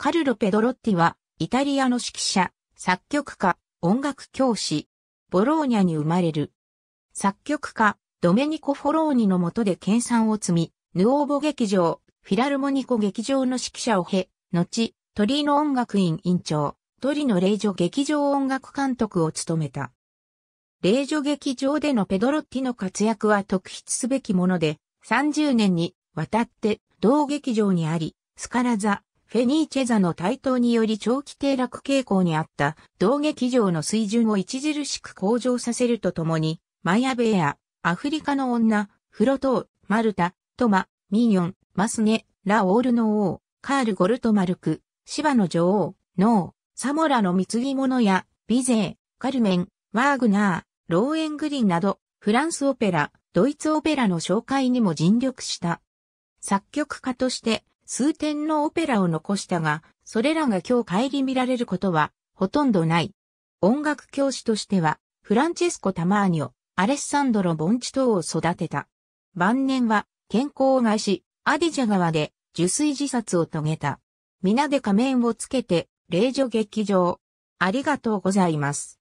カルロ・ペドロッティは、イタリアの指揮者、作曲家、音楽教師、ボローニャに生まれる。作曲家、ドメニコ・フォローニの下で研鑽を積み、ヌオーボ劇場、フィラルモニコ劇場の指揮者を経、後、トリノ音楽院院長、トリノ霊女劇場音楽監督を務めた。霊女劇場でのペドロッティの活躍は特筆すべきもので、30年にわたって同劇場にあり、スカラザ、フェニーチェザの台頭により長期低落傾向にあった同劇場の水準を著しく向上させるとともに、マヤベア、アフリカの女、フロトー、マルタ、トマ、ミニョン、マスネ、ラオールの王、カール・ゴルトマルク、芝の女王、ノー、サモラの貢ぎ物や、ビゼー、カルメン、ワーグナー、ローエングリンなど、フランスオペラ、ドイツオペラの紹介にも尽力した。作曲家として、数点のオペラを残したが、それらが今日帰り見られることは、ほとんどない。音楽教師としては、フランチェスコ・タマーニョ、アレッサンドロ・ボンチ等を育てた。晩年は、健康を害し、アディジャ川で、受水自殺を遂げた。皆で仮面をつけて、霊女劇場。ありがとうございます。